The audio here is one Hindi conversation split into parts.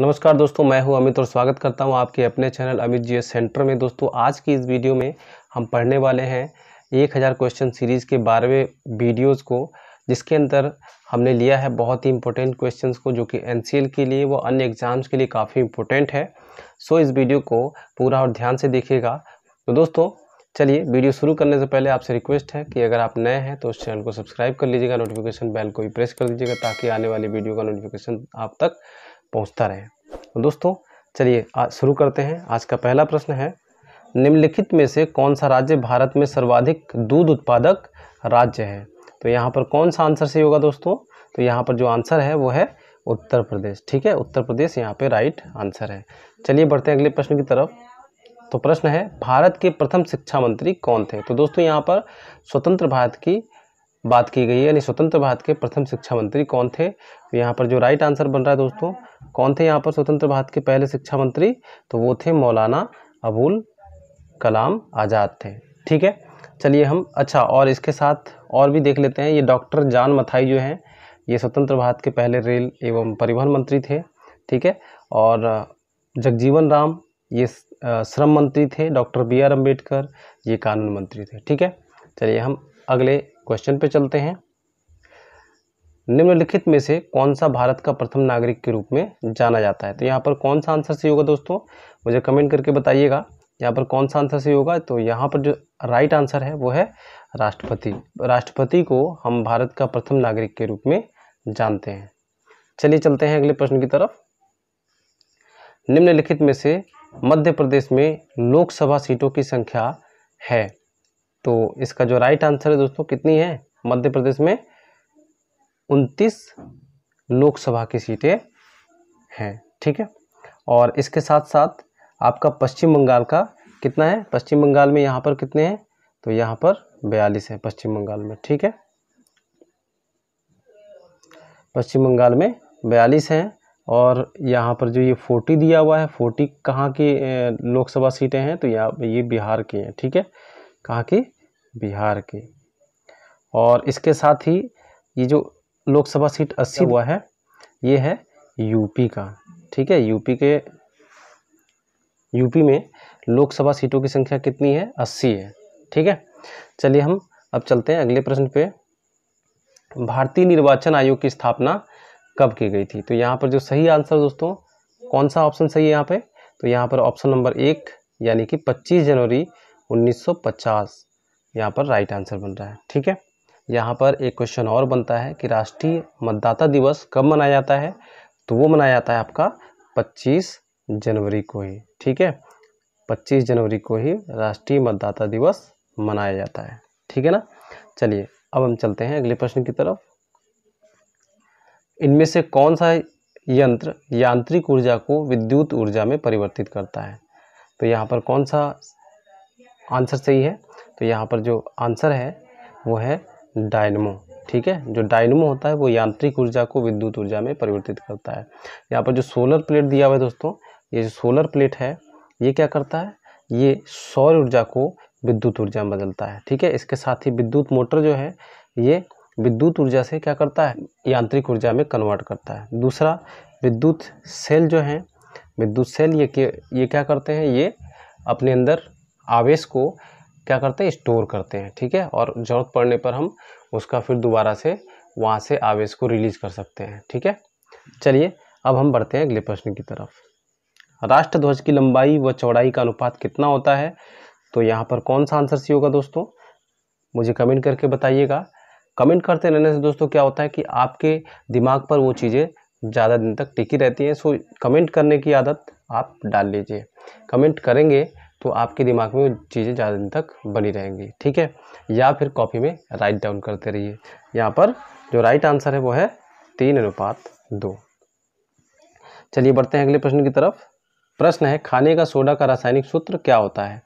नमस्कार दोस्तों मैं हूं अमित और स्वागत करता हूं आपके अपने चैनल अमित जी सेंटर में दोस्तों आज की इस वीडियो में हम पढ़ने वाले हैं एक हज़ार क्वेश्चन सीरीज़ के बारहवें वीडियोज़ को जिसके अंदर हमने लिया है बहुत ही इंपॉर्टेंट क्वेश्चंस को जो कि एन के लिए व अन्य एग्ज़ाम्स के लिए काफ़ी इंपॉर्टेंट है सो इस वीडियो को पूरा और ध्यान से देखिएगा तो दोस्तों चलिए वीडियो शुरू करने से पहले आपसे रिक्वेस्ट है कि अगर आप नए हैं तो उस चैनल को सब्सक्राइब कर लीजिएगा नोटिफिकेशन बेल को भी प्रेस कर दीजिएगा ताकि आने वाली वीडियो का नोटिफिकेशन आप तक पहुंचता रहे तो दोस्तों चलिए शुरू करते हैं आज का पहला प्रश्न है निम्नलिखित में से कौन सा राज्य भारत में सर्वाधिक दूध उत्पादक राज्य है तो यहाँ पर कौन सा आंसर सही होगा दोस्तों तो यहाँ पर जो आंसर है वो है उत्तर प्रदेश ठीक है उत्तर प्रदेश यहाँ पे राइट आंसर है चलिए बढ़ते हैं अगले प्रश्न की तरफ तो प्रश्न है भारत के प्रथम शिक्षा मंत्री कौन थे तो दोस्तों यहाँ पर स्वतंत्र भारत की बात की गई है यानी स्वतंत्र भारत के प्रथम शिक्षा मंत्री कौन थे तो यहाँ पर जो राइट आंसर बन रहा है दोस्तों कौन थे यहाँ पर स्वतंत्र भारत के पहले शिक्षा मंत्री तो वो थे मौलाना अबुल कलाम आज़ाद थे ठीक है चलिए हम अच्छा और इसके साथ और भी देख लेते हैं ये डॉक्टर जान मथाई जो हैं ये स्वतंत्र भारत के पहले रेल एवं परिवहन मंत्री थे ठीक है और जगजीवन राम ये श्रम मंत्री थे डॉक्टर बी आर अम्बेडकर ये कानून मंत्री थे ठीक है चलिए हम अगले क्वेश्चन पे चलते हैं निम्नलिखित में से कौन सा भारत का प्रथम नागरिक के रूप में जाना जाता है तो यहाँ पर कौन सा आंसर सही होगा दोस्तों मुझे कमेंट करके बताइएगा यहाँ पर कौन सा आंसर सही होगा तो यहाँ पर जो राइट आंसर है वो है राष्ट्रपति राष्ट्रपति को हम भारत का प्रथम नागरिक के रूप में जानते हैं चलिए चलते हैं अगले प्रश्न की तरफ निम्नलिखित में से मध्य प्रदेश में लोकसभा सीटों की संख्या है तो इसका जो राइट आंसर है दोस्तों कितनी है मध्य प्रदेश में उनतीस लोकसभा की सीटें हैं ठीक है और इसके साथ साथ आपका पश्चिम बंगाल का कितना है पश्चिम बंगाल में यहाँ पर कितने हैं तो यहाँ पर बयालीस है पश्चिम बंगाल में ठीक है पश्चिम बंगाल में बयालीस हैं और यहाँ पर जो ये फोर्टी दिया हुआ है फोर्टी कहाँ की लोकसभा सीटें हैं तो यहाँ ये बिहार की हैं ठीक है कहाँ के बिहार के और इसके साथ ही ये जो लोकसभा सीट अस्सी हुआ है ये है यूपी का ठीक है यूपी के यूपी में लोकसभा सीटों की संख्या कितनी है अस्सी है ठीक है चलिए हम अब चलते हैं अगले प्रश्न पे भारतीय निर्वाचन आयोग की स्थापना कब की गई थी तो यहाँ पर जो सही आंसर दोस्तों कौन सा ऑप्शन सही है यहाँ पे तो यहाँ पर ऑप्शन नंबर एक यानी कि 25 जनवरी 1950 यहाँ पर राइट आंसर बन रहा है ठीक है यहाँ पर एक क्वेश्चन और बनता है कि राष्ट्रीय मतदाता दिवस कब मनाया जाता है तो वो मनाया जाता है आपका 25 जनवरी को ही ठीक है 25 जनवरी को ही राष्ट्रीय मतदाता दिवस मनाया जाता है ठीक है ना चलिए अब हम चलते हैं अगले प्रश्न की तरफ इनमें से कौन सा यंत्र यांत्रिक ऊर्जा को विद्युत ऊर्जा में परिवर्तित करता है तो यहाँ पर कौन सा आंसर सही है तो यहाँ पर जो आंसर है वो है डायनमो ठीक है जो डायनमो होता है वो यांत्रिक ऊर्जा को विद्युत ऊर्जा में परिवर्तित करता है यहाँ पर जो सोलर प्लेट दिया हुआ है दोस्तों ये जो सोलर प्लेट है ये क्या करता है ये सौर ऊर्जा को विद्युत ऊर्जा में बदलता है ठीक है इसके साथ ही विद्युत मोटर जो है ये विद्युत ऊर्जा से क्या करता है यांत्रिक ऊर्जा में कन्वर्ट करता है दूसरा विद्युत सेल जो है विद्युत सेल ये ये क्या करते हैं ये अपने अंदर आवेश को क्या करते हैं स्टोर करते हैं ठीक है और ज़रूरत पड़ने पर हम उसका फिर दोबारा से वहाँ से आवेश को रिलीज कर सकते हैं ठीक है चलिए अब हम बढ़ते हैं अगले प्रश्न की तरफ राष्ट्रध्वज की लंबाई व चौड़ाई का अनुपात कितना होता है तो यहाँ पर कौन सा आंसर सी होगा दोस्तों मुझे कमेंट करके बताइएगा कमेंट करते रहने से दोस्तों क्या होता है कि आपके दिमाग पर वो चीज़ें ज़्यादा दिन तक टिकी रहती हैं सो कमेंट करने की आदत आप डाल लीजिए कमेंट करेंगे तो आपके दिमाग में वो चीज़ें ज़्यादा दिन तक बनी रहेंगी ठीक है या फिर कॉपी में राइट डाउन करते रहिए यहाँ पर जो राइट आंसर है वो है तीन अनुपात दो चलिए बढ़ते हैं अगले प्रश्न की तरफ प्रश्न है खाने का सोडा का रासायनिक सूत्र क्या होता है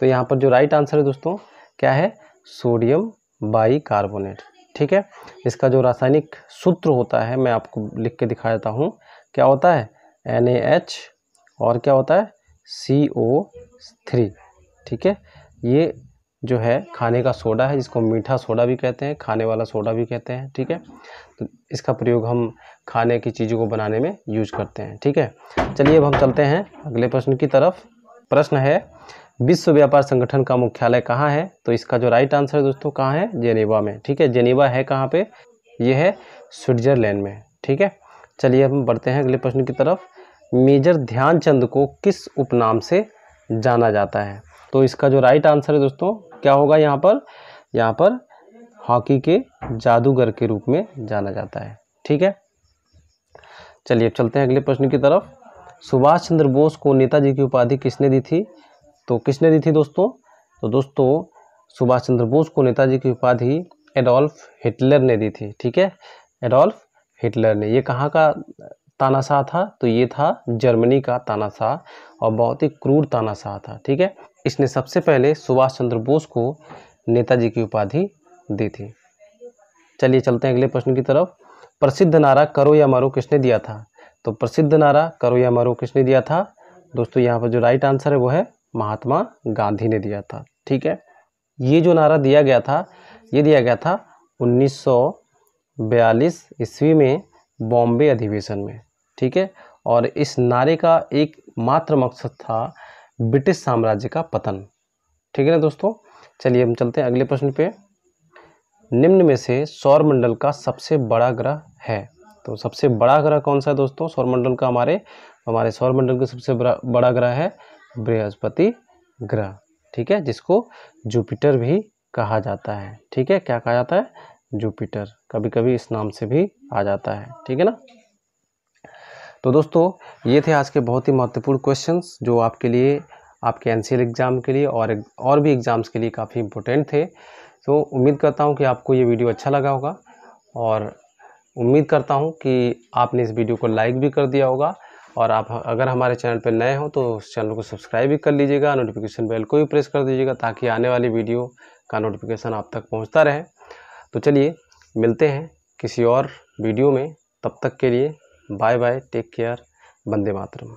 तो यहाँ पर जो राइट आंसर है दोस्तों क्या है सोडियम बाई कार्बोनेट ठीक है इसका जो रासायनिक सूत्र होता है मैं आपको लिख के दिखा देता हूँ क्या होता है एन और क्या होता है सी ओ थ्री ठीक है ये जो है खाने का सोडा है जिसको मीठा सोडा भी कहते हैं खाने वाला सोडा भी कहते हैं ठीक है तो इसका प्रयोग हम खाने की चीज़ों को बनाने में यूज करते हैं ठीक है चलिए अब हम चलते हैं अगले प्रश्न की तरफ प्रश्न है विश्व व्यापार संगठन का मुख्यालय कहाँ है तो इसका जो राइट आंसर है दोस्तों कहाँ है जेनेवा में ठीक है जेनेवा है कहाँ पे ये है स्विट्जरलैंड में ठीक है चलिए हम बढ़ते हैं अगले प्रश्न की तरफ मेजर ध्यानचंद को किस उपनाम से जाना जाता है तो इसका जो राइट आंसर है दोस्तों क्या होगा यहाँ पर यहाँ पर हॉकी के जादूगर के रूप में जाना जाता है ठीक है चलिए अब चलते हैं अगले प्रश्न की तरफ सुभाष चंद्र बोस को नेताजी की उपाधि किसने दी थी तो किसने दी थी दोस्तों तो दोस्तों सुभाष चंद्र बोस को नेताजी की उपाधि एडोल्फ हिटलर ने दी थी ठीक है एडोल्फ हिटलर ने ये कहाँ का तानाशाह था तो ये था जर्मनी का तानाशाह और बहुत ही क्रूर तानाशाह था ठीक है इसने सबसे पहले सुभाष चंद्र बोस को नेताजी की उपाधि दी थी चलिए चलते हैं अगले प्रश्न की तरफ प्रसिद्ध नारा करो या मारो किसने दिया था तो प्रसिद्ध नारा करो या मारो किसने दिया था दोस्तों यहाँ पर जो राइट आंसर है वो है महात्मा गांधी ने दिया था ठीक है ये जो नारा दिया गया था ये दिया गया था 1942 ईस्वी में बॉम्बे अधिवेशन में ठीक है और इस नारे का एक मात्र मकसद था ब्रिटिश साम्राज्य का पतन ठीक है ना दोस्तों चलिए हम चलते हैं अगले प्रश्न पे निम्न में से सौरमंडल का सबसे बड़ा ग्रह है तो सबसे बड़ा ग्रह कौन सा है दोस्तों सौरमंडल का हमारे हमारे सौरमंडल का सबसे बड़ा बड़ा ग्रह है बृहस्पति ग्रह ठीक है जिसको जुपिटर भी कहा जाता है ठीक है क्या कहा जाता है जुपिटर कभी कभी इस नाम से भी आ जाता है ठीक है ना तो दोस्तों ये थे आज के बहुत ही महत्वपूर्ण क्वेश्चंस जो आपके लिए आपके एन एग्ज़ाम के लिए और और भी एग्ज़ाम्स के लिए काफ़ी इम्पोर्टेंट थे तो उम्मीद करता हूँ कि आपको ये वीडियो अच्छा लगा होगा और उम्मीद करता हूँ कि आपने इस वीडियो को लाइक भी कर दिया होगा और आप अगर हमारे चैनल पर नए हों तो उस चैनल को सब्सक्राइब भी कर लीजिएगा नोटिफिकेशन बेल को भी प्रेस कर दीजिएगा ताकि आने वाली वीडियो का नोटिफिकेशन आप तक पहुँचता रहे तो चलिए मिलते हैं किसी और वीडियो में तब तक के लिए बाय बाय टेक केयर वंदे मातरम